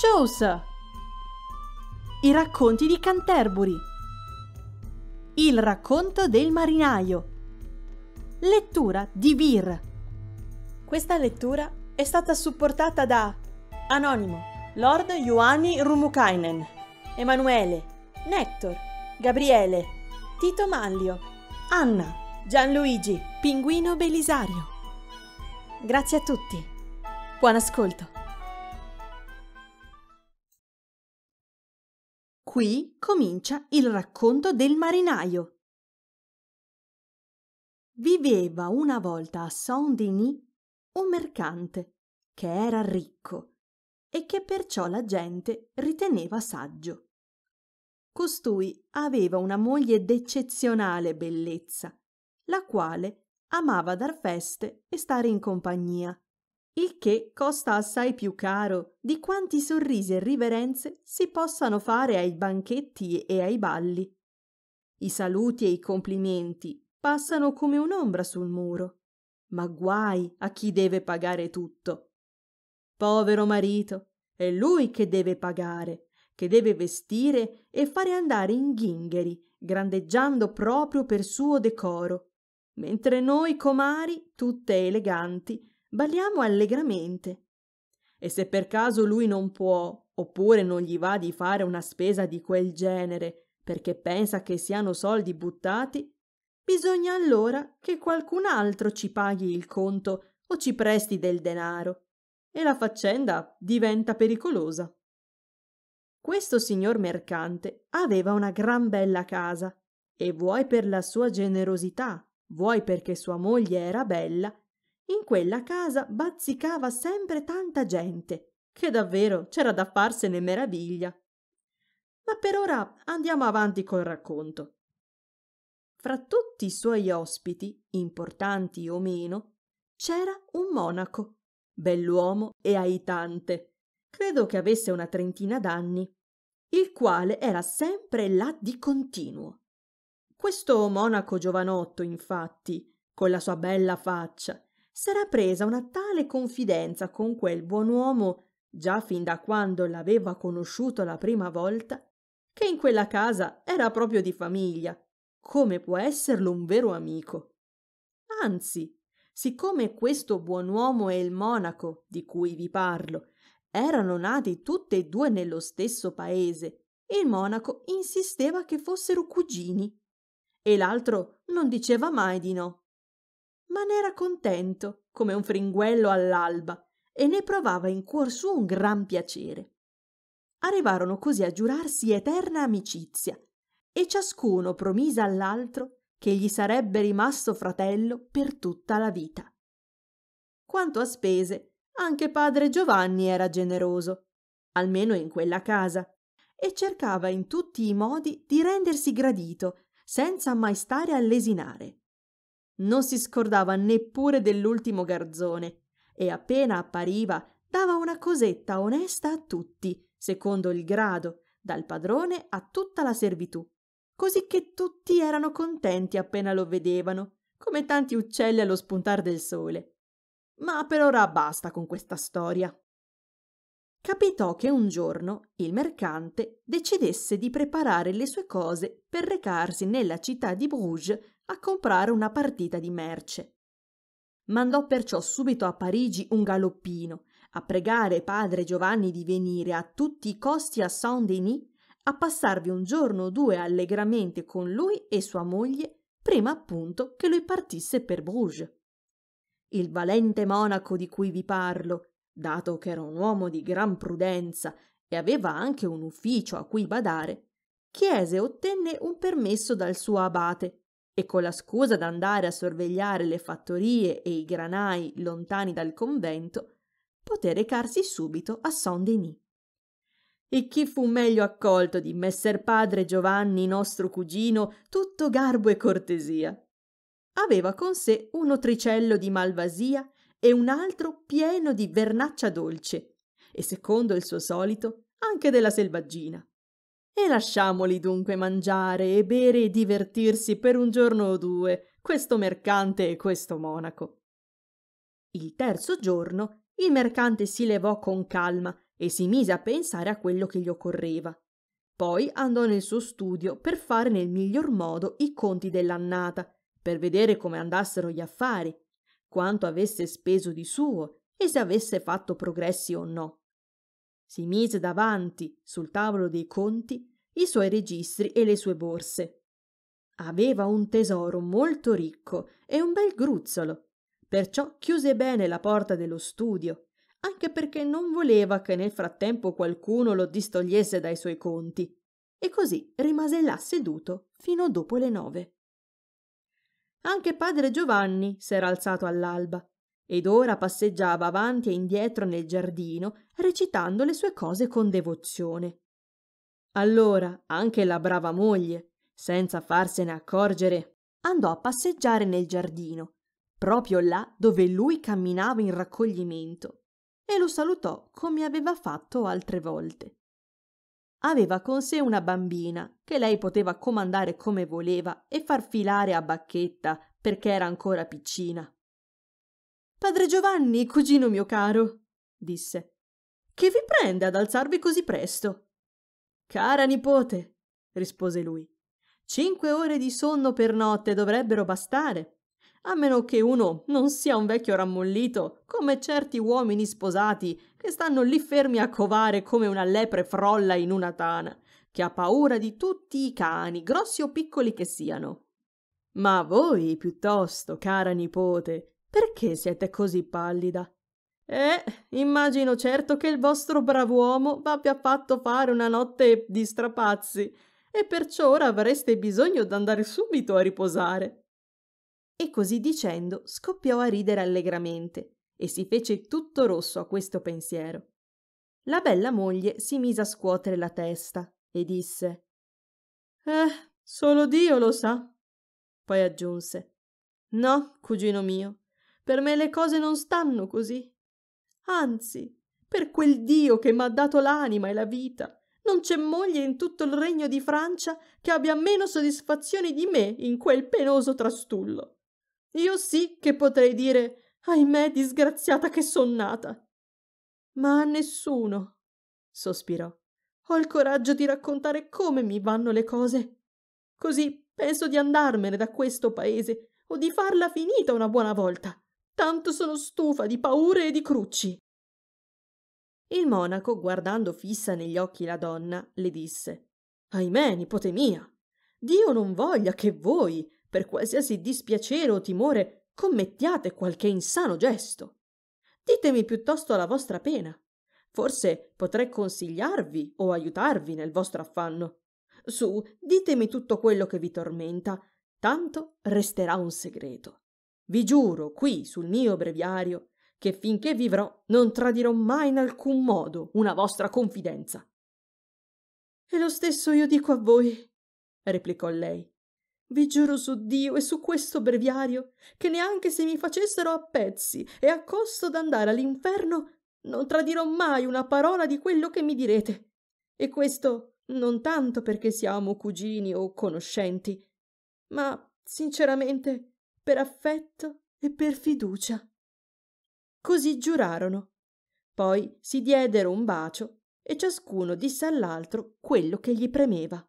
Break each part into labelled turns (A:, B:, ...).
A: Shows. I racconti di Canterbury. Il racconto del marinaio. Lettura di Vir. Questa lettura è stata supportata da Anonimo, Lord Ioanni Rumukainen, Emanuele, Nector, Gabriele, Tito Manlio, Anna, Gianluigi, Pinguino Belisario. Grazie a tutti. Buon ascolto. Qui comincia il racconto del marinaio. Viveva una volta a Saint-Denis un mercante che era ricco e che perciò la gente riteneva saggio. Costui aveva una moglie d'eccezionale bellezza, la quale amava dar feste e stare in compagnia il che costa assai più caro di quanti sorrisi e riverenze si possano fare ai banchetti e ai balli. I saluti e i complimenti passano come un'ombra sul muro, ma guai a chi deve pagare tutto. Povero marito, è lui che deve pagare, che deve vestire e fare andare in ghingheri, grandeggiando proprio per suo decoro, mentre noi comari, tutte eleganti, balliamo allegramente. E se per caso lui non può, oppure non gli va di fare una spesa di quel genere, perché pensa che siano soldi buttati, bisogna allora che qualcun altro ci paghi il conto o ci presti del denaro, e la faccenda diventa pericolosa. Questo signor mercante aveva una gran bella casa, e vuoi per la sua generosità, vuoi perché sua moglie era bella, in quella casa bazzicava sempre tanta gente, che davvero c'era da farsene meraviglia. Ma per ora andiamo avanti col racconto. Fra tutti i suoi ospiti, importanti o meno, c'era un monaco, bell'uomo e aitante, credo che avesse una trentina d'anni, il quale era sempre là di continuo. Questo monaco giovanotto, infatti, con la sua bella faccia s'era presa una tale confidenza con quel buon uomo, già fin da quando l'aveva conosciuto la prima volta, che in quella casa era proprio di famiglia, come può esserlo un vero amico. Anzi, siccome questo buon uomo e il monaco di cui vi parlo erano nati tutti e due nello stesso paese, il monaco insisteva che fossero cugini e l'altro non diceva mai di no ma n'era contento come un fringuello all'alba e ne provava in cuor suo un gran piacere. Arrivarono così a giurarsi eterna amicizia e ciascuno promise all'altro che gli sarebbe rimasto fratello per tutta la vita. Quanto a spese, anche padre Giovanni era generoso, almeno in quella casa, e cercava in tutti i modi di rendersi gradito senza mai stare a lesinare. Non si scordava neppure dell'ultimo garzone e appena appariva dava una cosetta onesta a tutti, secondo il grado, dal padrone a tutta la servitù, così che tutti erano contenti appena lo vedevano, come tanti uccelli allo spuntar del sole. Ma per ora basta con questa storia. Capitò che un giorno il mercante decidesse di preparare le sue cose per recarsi nella città di Bruges a comprare una partita di merce. Mandò perciò subito a Parigi un galoppino a pregare padre Giovanni di venire a tutti i costi a Saint-Denis a passarvi un giorno o due allegramente con lui e sua moglie prima appunto che lui partisse per Bruges. Il valente monaco di cui vi parlo, dato che era un uomo di gran prudenza e aveva anche un ufficio a cui badare, chiese e ottenne un permesso dal suo abate e con la scusa d'andare a sorvegliare le fattorie e i granai lontani dal convento, poté recarsi subito a Saint-Denis. E chi fu meglio accolto di messer padre Giovanni, nostro cugino, tutto garbo e cortesia? Aveva con sé un otricello di malvasia e un altro pieno di vernaccia dolce, e secondo il suo solito anche della selvaggina. E lasciamoli dunque mangiare e bere e divertirsi per un giorno o due, questo mercante e questo monaco. Il terzo giorno il mercante si levò con calma e si mise a pensare a quello che gli occorreva. Poi andò nel suo studio per fare nel miglior modo i conti dell'annata, per vedere come andassero gli affari, quanto avesse speso di suo e se avesse fatto progressi o no. Si mise davanti, sul tavolo dei conti, i suoi registri e le sue borse. Aveva un tesoro molto ricco e un bel gruzzolo, perciò chiuse bene la porta dello studio, anche perché non voleva che nel frattempo qualcuno lo distogliesse dai suoi conti, e così rimase là seduto fino dopo le nove. Anche padre Giovanni s'era alzato all'alba ed ora passeggiava avanti e indietro nel giardino recitando le sue cose con devozione. Allora anche la brava moglie, senza farsene accorgere, andò a passeggiare nel giardino, proprio là dove lui camminava in raccoglimento, e lo salutò come aveva fatto altre volte. Aveva con sé una bambina che lei poteva comandare come voleva e far filare a bacchetta perché era ancora piccina. Padre Giovanni, cugino mio caro, disse, che vi prende ad alzarvi così presto? Cara nipote, rispose lui, cinque ore di sonno per notte dovrebbero bastare a meno che uno non sia un vecchio rammollito, come certi uomini sposati che stanno lì fermi a covare come una lepre frolla in una tana, che ha paura di tutti i cani, grossi o piccoli che siano. Ma voi, piuttosto, cara nipote, perché siete così pallida? Eh, immagino certo che il vostro brav'uomo v'abbia fatto fare una notte di strapazzi e perciò ora avreste bisogno d'andare subito a riposare. E così dicendo scoppiò a ridere allegramente e si fece tutto rosso a questo pensiero. La bella moglie si mise a scuotere la testa e disse Eh, solo Dio lo sa. Poi aggiunse No, cugino mio, per me le cose non stanno così. Anzi, per quel Dio che m'ha dato l'anima e la vita, non c'è moglie in tutto il regno di Francia che abbia meno soddisfazione di me in quel penoso trastullo. Io sì che potrei dire ahimè disgraziata che son nata. Ma a nessuno, sospirò, ho il coraggio di raccontare come mi vanno le cose. Così penso di andarmene da questo paese o di farla finita una buona volta. Tanto sono stufa di paure e di crucci. Il monaco, guardando fissa negli occhi la donna, le disse Ahimè, nipote mia, Dio non voglia che voi, per qualsiasi dispiacere o timore, commettiate qualche insano gesto. Ditemi piuttosto la vostra pena. Forse potrei consigliarvi o aiutarvi nel vostro affanno. Su, ditemi tutto quello che vi tormenta, tanto resterà un segreto. Vi giuro qui sul mio breviario che finché vivrò non tradirò mai in alcun modo una vostra confidenza. E lo stesso io dico a voi, replicò lei. Vi giuro su Dio e su questo breviario che neanche se mi facessero a pezzi e a costo d'andare all'inferno non tradirò mai una parola di quello che mi direte. E questo non tanto perché siamo cugini o conoscenti, ma sinceramente per affetto e per fiducia. Così giurarono. Poi si diedero un bacio e ciascuno disse all'altro quello che gli premeva.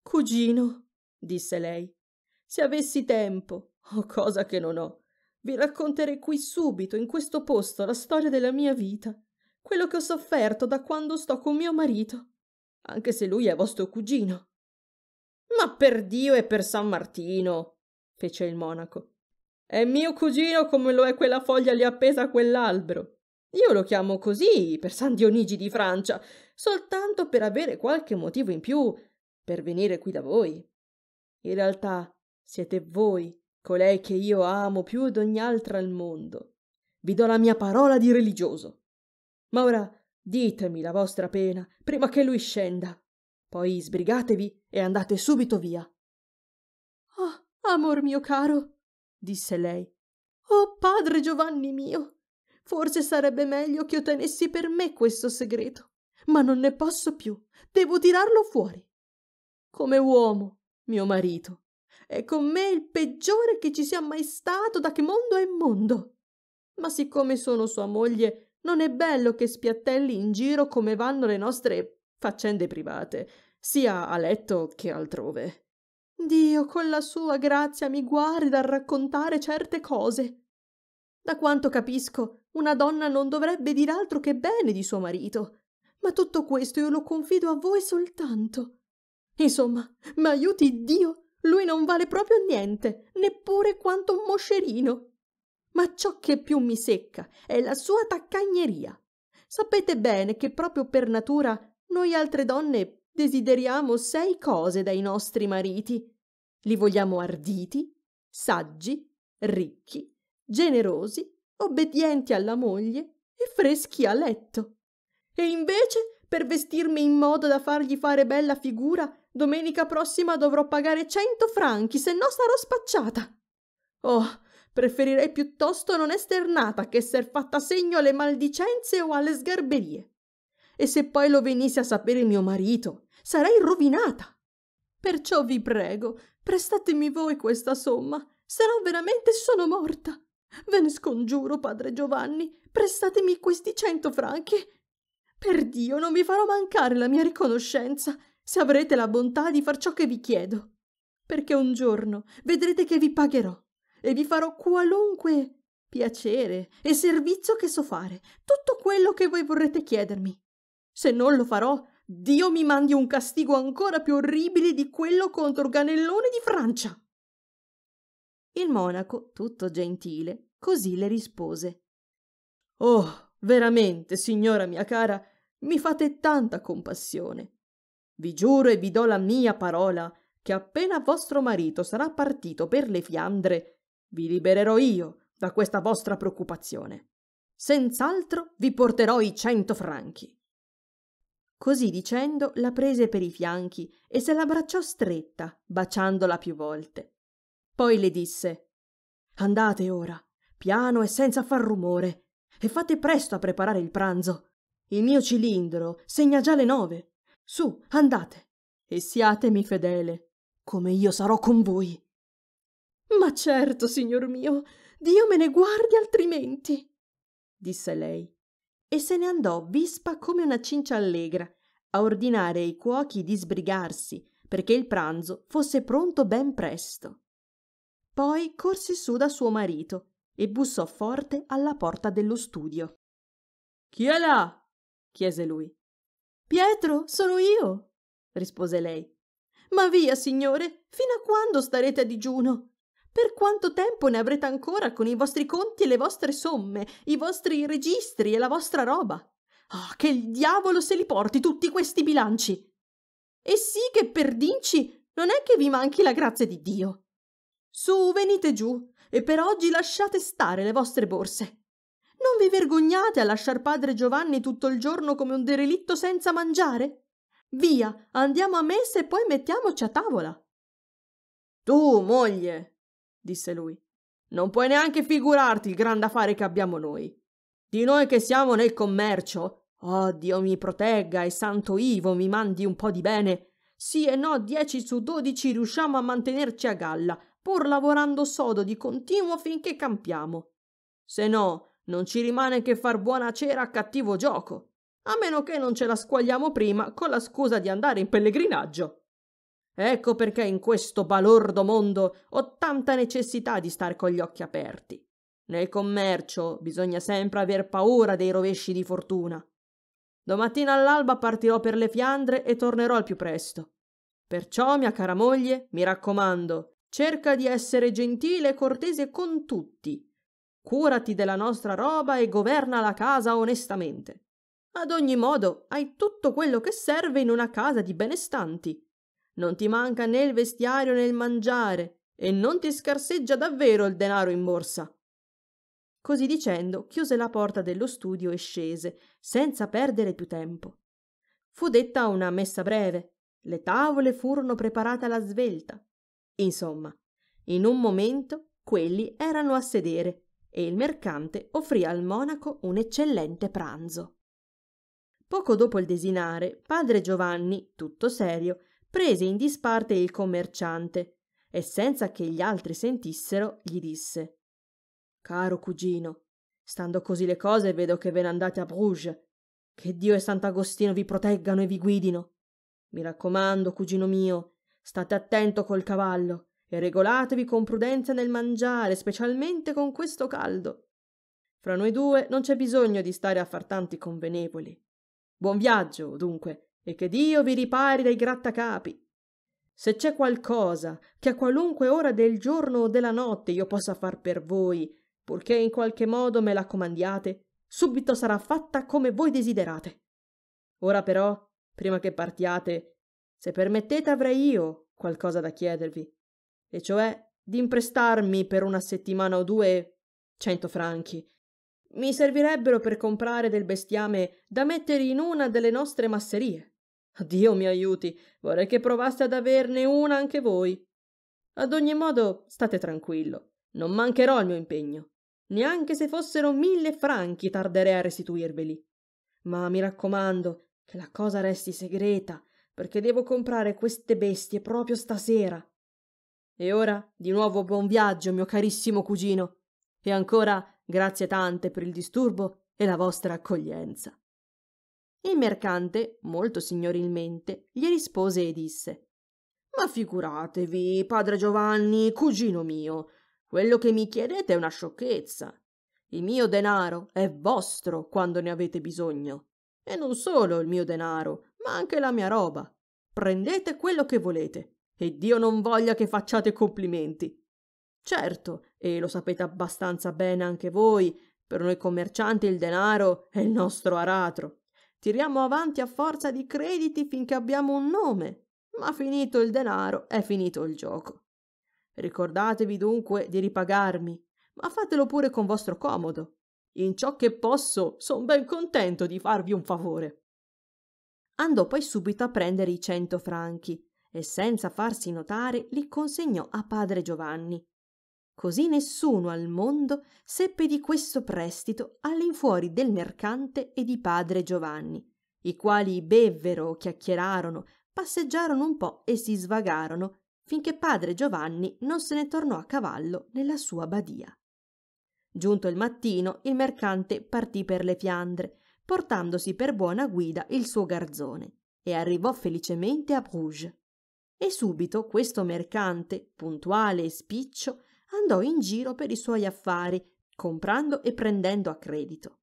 A: Cugino, disse lei, se avessi tempo, oh cosa che non ho, vi racconterei qui subito, in questo posto, la storia della mia vita, quello che ho sofferto da quando sto con mio marito, anche se lui è vostro cugino. Ma per Dio e per San Martino, fece il monaco. È mio cugino come lo è quella foglia lì appesa a quell'albero. Io lo chiamo così per San Dionigi di Francia, soltanto per avere qualche motivo in più per venire qui da voi. In realtà siete voi colei che io amo più d'ogni altra al mondo. Vi do la mia parola di religioso. Ma ora ditemi la vostra pena prima che lui scenda. Poi sbrigatevi e andate subito via amor mio caro disse lei oh padre giovanni mio forse sarebbe meglio ch'io tenessi per me questo segreto ma non ne posso più devo tirarlo fuori come uomo mio marito è con me il peggiore che ci sia mai stato da che mondo è mondo ma siccome sono sua moglie non è bello che spiattelli in giro come vanno le nostre faccende private sia a letto che altrove Dio con la sua grazia mi guardi dal raccontare certe cose. Da quanto capisco, una donna non dovrebbe dir altro che bene di suo marito. Ma tutto questo io lo confido a voi soltanto. Insomma, ma aiuti Dio, lui non vale proprio niente, neppure quanto un moscerino. Ma ciò che più mi secca è la sua taccagneria. Sapete bene che proprio per natura noi altre donne desideriamo sei cose dai nostri mariti. Li vogliamo arditi, saggi, ricchi, generosi, obbedienti alla moglie e freschi a letto. E invece, per vestirmi in modo da fargli fare bella figura, domenica prossima dovrò pagare cento franchi, se no sarò spacciata. Oh, preferirei piuttosto non esternata che esser fatta segno alle maldicenze o alle sgarberie. E se poi lo venisse a sapere mio marito, sarei rovinata. Perciò vi prego, prestatemi voi questa somma, se no veramente sono morta. Ve ne scongiuro, padre Giovanni, prestatemi questi cento franchi. Per Dio, non vi farò mancare la mia riconoscenza se avrete la bontà di far ciò che vi chiedo. Perché un giorno vedrete che vi pagherò e vi farò qualunque piacere e servizio che so fare, tutto quello che voi vorrete chiedermi. Se non lo farò, Dio mi mandi un castigo ancora più orribile di quello contro Ganellone di Francia. Il monaco, tutto gentile, così le rispose. Oh, veramente, signora mia cara, mi fate tanta compassione. Vi giuro e vi do la mia parola che appena vostro marito sarà partito per le Fiandre, vi libererò io da questa vostra preoccupazione. Senz'altro vi porterò i cento franchi. Così dicendo la prese per i fianchi e se l'abbracciò stretta, baciandola più volte. Poi le disse Andate ora, piano e senza far rumore, e fate presto a preparare il pranzo. Il mio cilindro segna già le nove. Su, andate, e siatemi fedele, come io sarò con voi. Ma certo, signor mio, Dio me ne guardi altrimenti, disse lei e se ne andò vispa come una cincia allegra a ordinare ai cuochi di sbrigarsi perché il pranzo fosse pronto ben presto. Poi corse su da suo marito e bussò forte alla porta dello studio. Chi è là? chiese lui. Pietro, sono io, rispose lei. Ma via, signore, fino a quando starete a digiuno? Per quanto tempo ne avrete ancora con i vostri conti e le vostre somme, i vostri registri e la vostra roba? Oh, che il diavolo se li porti tutti questi bilanci! E sì che perdinci non è che vi manchi la grazia di Dio. Su, venite giù, e per oggi lasciate stare le vostre borse. Non vi vergognate a lasciar padre Giovanni tutto il giorno come un derelitto senza mangiare? Via, andiamo a messa e poi mettiamoci a tavola. Tu, moglie, disse lui. Non puoi neanche figurarti il gran affare che abbiamo noi. Di noi che siamo nel commercio. Oh, Dio mi protegga e santo Ivo mi mandi un po' di bene. Sì e no, dieci su dodici riusciamo a mantenerci a galla, pur lavorando sodo di continuo finché campiamo. Se no, non ci rimane che far buona cera a cattivo gioco, a meno che non ce la squagliamo prima con la scusa di andare in pellegrinaggio. Ecco perché in questo balordo mondo ho tanta necessità di star con gli occhi aperti. Nel commercio bisogna sempre aver paura dei rovesci di fortuna. Domattina all'alba partirò per le Fiandre e tornerò al più presto. Perciò, mia cara moglie, mi raccomando, cerca di essere gentile e cortese con tutti. Curati della nostra roba e governa la casa onestamente. Ad ogni modo, hai tutto quello che serve in una casa di benestanti non ti manca né il vestiario né il mangiare e non ti scarseggia davvero il denaro in borsa. Così dicendo, chiuse la porta dello studio e scese, senza perdere più tempo. Fu detta una messa breve, le tavole furono preparate alla svelta. Insomma, in un momento quelli erano a sedere e il mercante offrì al monaco un eccellente pranzo. Poco dopo il desinare, padre Giovanni, tutto serio, prese in disparte il commerciante e senza che gli altri sentissero gli disse caro cugino stando così le cose vedo che ve ne andate a bruges che dio e sant'agostino vi proteggano e vi guidino mi raccomando cugino mio state attento col cavallo e regolatevi con prudenza nel mangiare specialmente con questo caldo fra noi due non c'è bisogno di stare a far tanti convenevoli buon viaggio dunque e che Dio vi ripari dai grattacapi. Se c'è qualcosa che a qualunque ora del giorno o della notte io possa far per voi, purché in qualche modo me la comandiate, subito sarà fatta come voi desiderate. Ora però, prima che partiate, se permettete avrei io qualcosa da chiedervi, e cioè d'imprestarmi per una settimana o due cento franchi. Mi servirebbero per comprare del bestiame da mettere in una delle nostre masserie. Dio mi aiuti, vorrei che provaste ad averne una anche voi. Ad ogni modo, state tranquillo, non mancherò al mio impegno. Neanche se fossero mille franchi tarderei a restituirveli. Ma mi raccomando, che la cosa resti segreta, perché devo comprare queste bestie proprio stasera. E ora, di nuovo buon viaggio, mio carissimo cugino. E ancora, grazie tante per il disturbo e la vostra accoglienza. Il mercante, molto signorilmente, gli rispose e disse Ma figuratevi, padre Giovanni, cugino mio, quello che mi chiedete è una sciocchezza. Il mio denaro è vostro quando ne avete bisogno. E non solo il mio denaro, ma anche la mia roba. Prendete quello che volete, e Dio non voglia che facciate complimenti. Certo, e lo sapete abbastanza bene anche voi, per noi commercianti il denaro è il nostro aratro. Tiriamo avanti a forza di crediti finché abbiamo un nome, ma finito il denaro è finito il gioco. Ricordatevi dunque di ripagarmi, ma fatelo pure con vostro comodo. In ciò che posso, son ben contento di farvi un favore. Andò poi subito a prendere i cento franchi e senza farsi notare li consegnò a padre Giovanni, Così nessuno al mondo seppe di questo prestito all'infuori del mercante e di padre Giovanni, i quali bevvero, chiacchierarono, passeggiarono un po' e si svagarono, finché padre Giovanni non se ne tornò a cavallo nella sua badia. Giunto il mattino, il mercante partì per le Fiandre, portandosi per buona guida il suo garzone, e arrivò felicemente a Bruges. E subito questo mercante, puntuale e spiccio, andò in giro per i suoi affari, comprando e prendendo a credito.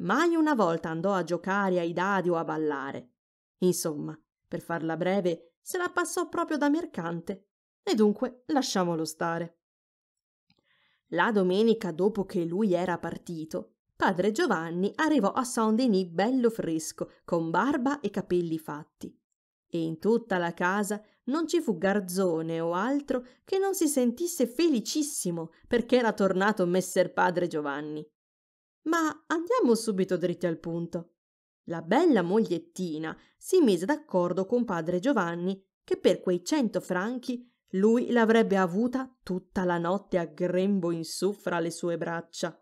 A: Mai una volta andò a giocare ai dadi o a ballare. Insomma, per farla breve, se la passò proprio da mercante, e dunque lasciamolo stare. La domenica dopo che lui era partito, padre Giovanni arrivò a Saint-Denis bello fresco, con barba e capelli fatti e in tutta la casa non ci fu garzone o altro che non si sentisse felicissimo perché era tornato messer padre Giovanni. Ma andiamo subito dritti al punto. La bella mogliettina si mise d'accordo con padre Giovanni che per quei cento franchi lui l'avrebbe avuta tutta la notte a grembo in su fra le sue braccia.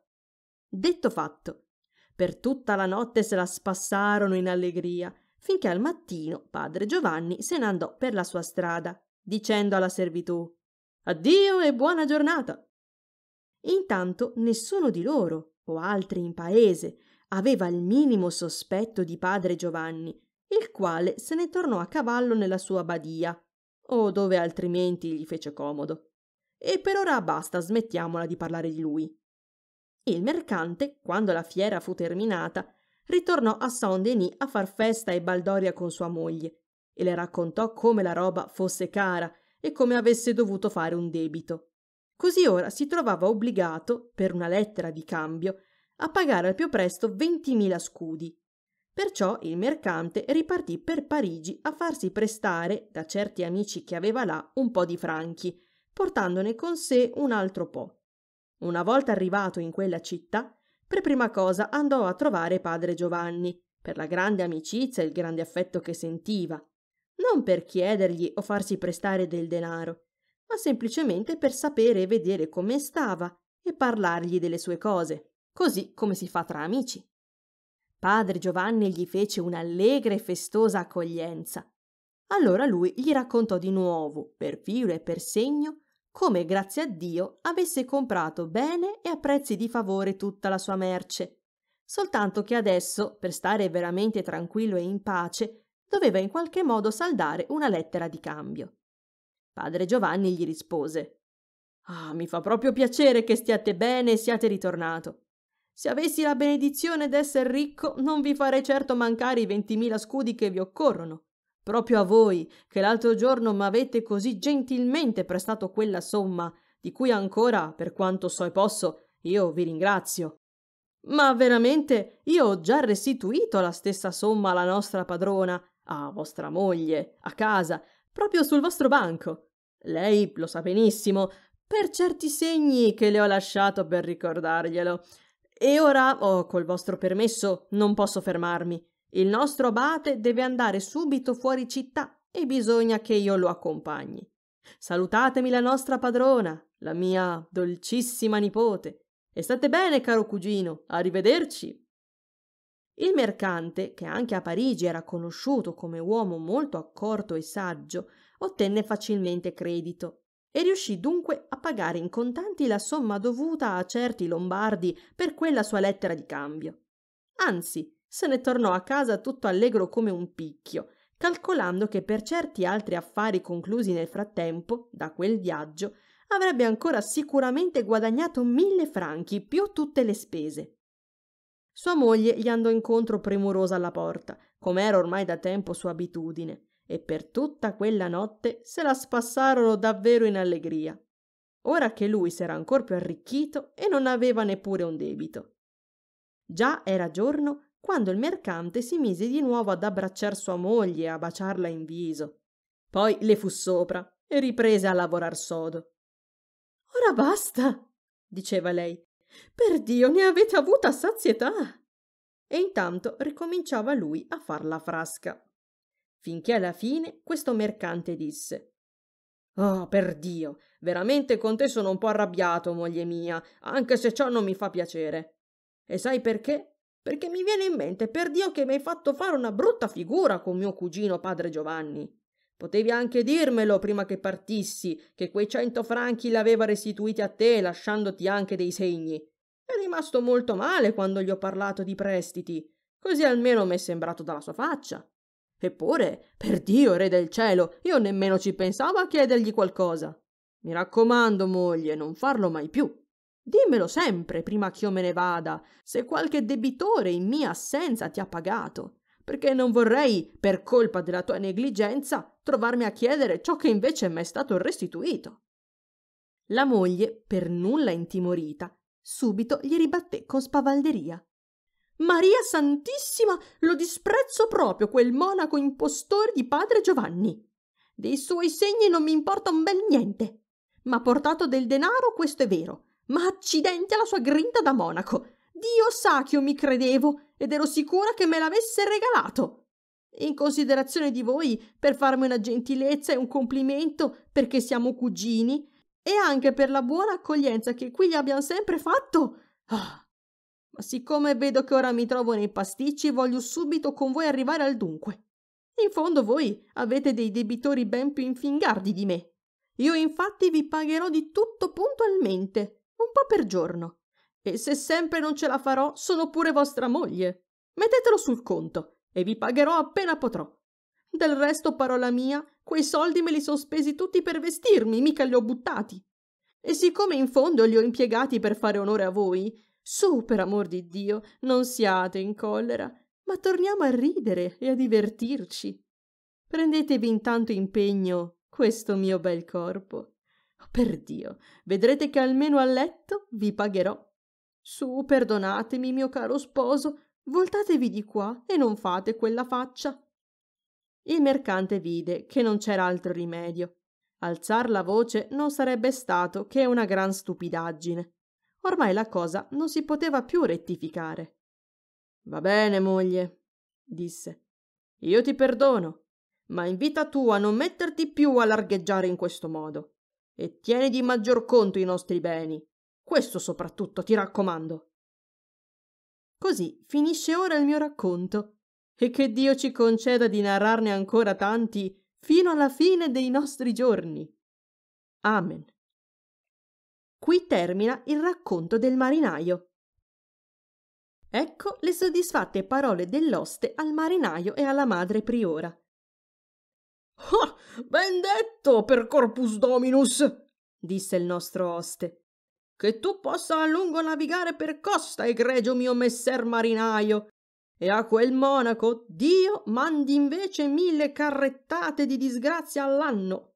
A: Detto fatto, per tutta la notte se la spassarono in allegria finché al mattino padre Giovanni se n'andò per la sua strada, dicendo alla servitù Addio e buona giornata. Intanto nessuno di loro, o altri in paese, aveva il minimo sospetto di padre Giovanni, il quale se ne tornò a cavallo nella sua badia, o dove altrimenti gli fece comodo. E per ora basta, smettiamola di parlare di lui. Il mercante, quando la fiera fu terminata, ritornò a Saint-Denis a far festa e baldoria con sua moglie e le raccontò come la roba fosse cara e come avesse dovuto fare un debito. Così ora si trovava obbligato, per una lettera di cambio, a pagare al più presto 20.000 scudi. Perciò il mercante ripartì per Parigi a farsi prestare, da certi amici che aveva là, un po' di franchi, portandone con sé un altro po'. Una volta arrivato in quella città, per prima cosa andò a trovare padre Giovanni, per la grande amicizia e il grande affetto che sentiva, non per chiedergli o farsi prestare del denaro, ma semplicemente per sapere e vedere come stava e parlargli delle sue cose, così come si fa tra amici. Padre Giovanni gli fece un'allegra e festosa accoglienza. Allora lui gli raccontò di nuovo, per filo e per segno, come grazie a Dio avesse comprato bene e a prezzi di favore tutta la sua merce. Soltanto che adesso, per stare veramente tranquillo e in pace, doveva in qualche modo saldare una lettera di cambio. Padre Giovanni gli rispose Ah, mi fa proprio piacere che stiate bene e siate ritornato. Se avessi la benedizione d'essere ricco, non vi farei certo mancare i ventimila scudi che vi occorrono. Proprio a voi, che l'altro giorno m'avete così gentilmente prestato quella somma, di cui ancora, per quanto so e posso, io vi ringrazio. Ma veramente io ho già restituito la stessa somma alla nostra padrona, a vostra moglie, a casa, proprio sul vostro banco. Lei lo sa benissimo, per certi segni che le ho lasciato per ricordarglielo. E ora, oh, col vostro permesso, non posso fermarmi. Il nostro abate deve andare subito fuori città e bisogna che io lo accompagni. Salutatemi la nostra padrona, la mia dolcissima nipote. E state bene, caro cugino, arrivederci. Il mercante, che anche a Parigi era conosciuto come uomo molto accorto e saggio, ottenne facilmente credito e riuscì dunque a pagare in contanti la somma dovuta a certi lombardi per quella sua lettera di cambio. Anzi, se ne tornò a casa tutto allegro come un picchio, calcolando che per certi altri affari conclusi nel frattempo, da quel viaggio, avrebbe ancora sicuramente guadagnato mille franchi più tutte le spese. Sua moglie gli andò incontro premurosa alla porta, come era ormai da tempo sua abitudine, e per tutta quella notte se la spassarono davvero in allegria. Ora che lui s'era ancor più arricchito e non aveva neppure un debito. Già era giorno quando il mercante si mise di nuovo ad abbracciar sua moglie e a baciarla in viso. Poi le fu sopra e riprese a lavorar sodo. Ora basta, diceva lei. Per Dio, ne avete avuta sazietà. E intanto ricominciava lui a far la frasca. Finché alla fine questo mercante disse Oh, perdio, veramente con te sono un po' arrabbiato, moglie mia, anche se ciò non mi fa piacere. E sai perché? perché mi viene in mente per Dio che mi hai fatto fare una brutta figura con mio cugino padre Giovanni. Potevi anche dirmelo prima che partissi, che quei cento franchi l'aveva restituiti a te, lasciandoti anche dei segni. È rimasto molto male quando gli ho parlato di prestiti, così almeno mi è sembrato dalla sua faccia. Eppure, per Dio, re del cielo, io nemmeno ci pensavo a chiedergli qualcosa. Mi raccomando, moglie, non farlo mai più. Dimmelo sempre prima ch'io me ne vada, se qualche debitore in mia assenza ti ha pagato, perché non vorrei, per colpa della tua negligenza, trovarmi a chiedere ciò che invece m'è stato restituito. La moglie, per nulla intimorita, subito gli ribatté con spavalderia. Maria Santissima, lo disprezzo proprio quel monaco impostore di padre Giovanni. Dei suoi segni non mi importa un bel niente. Ma portato del denaro, questo è vero, ma accidenti alla sua grinta da monaco! Dio sa che io mi credevo ed ero sicura che me l'avesse regalato! In considerazione di voi, per farmi una gentilezza e un complimento, perché siamo cugini, e anche per la buona accoglienza che qui gli abbiamo sempre fatto. Ah. Ma siccome vedo che ora mi trovo nei pasticci, voglio subito con voi arrivare al dunque. In fondo voi avete dei debitori ben più infingardi di me. Io infatti vi pagherò di tutto puntualmente. Un po' per giorno. E se sempre non ce la farò, sono pure vostra moglie. Mettetelo sul conto e vi pagherò appena potrò. Del resto, parola mia, quei soldi me li sono spesi tutti per vestirmi, mica li ho buttati. E siccome in fondo li ho impiegati per fare onore a voi, su, per amor di Dio, non siate in collera, ma torniamo a ridere e a divertirci. Prendetevi intanto impegno questo mio bel corpo. Per Dio, vedrete che almeno a letto vi pagherò su perdonatemi mio caro sposo voltatevi di qua e non fate quella faccia il mercante vide che non c'era altro rimedio alzar la voce non sarebbe stato che una gran stupidaggine ormai la cosa non si poteva più rettificare va bene moglie disse io ti perdono ma in vita tua non metterti più a largheggiare in questo modo e tieni di maggior conto i nostri beni. Questo soprattutto, ti raccomando. Così finisce ora il mio racconto, e che Dio ci conceda di narrarne ancora tanti fino alla fine dei nostri giorni. Amen. Qui termina il racconto del marinaio. Ecco le soddisfatte parole dell'oste al marinaio e alla madre priora, Oh, ben detto per corpus dominus, disse il nostro oste. Che tu possa a lungo navigare per costa, egregio mio messer marinaio. E a quel monaco Dio mandi invece mille carrettate di disgrazia all'anno.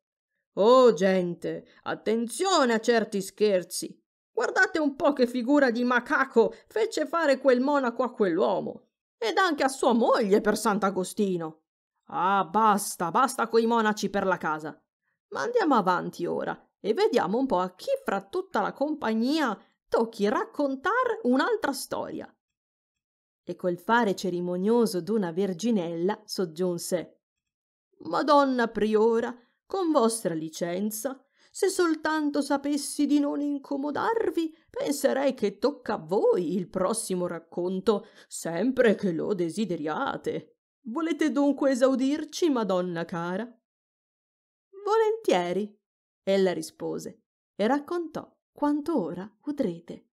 A: Oh, gente, attenzione a certi scherzi. Guardate un po' che figura di macaco fece fare quel monaco a quell'uomo. Ed anche a sua moglie, per Sant'Agostino. Ah, basta, basta coi monaci per la casa. Ma andiamo avanti ora e vediamo un po' a chi fra tutta la compagnia tocchi raccontar un'altra storia. E col fare cerimonioso d'una verginella soggiunse Madonna priora, con vostra licenza, se soltanto sapessi di non incomodarvi, penserei che tocca a voi il prossimo racconto, sempre che lo desideriate. Volete dunque esaudirci, madonna cara? Volentieri, ella rispose e raccontò quanto ora udrete.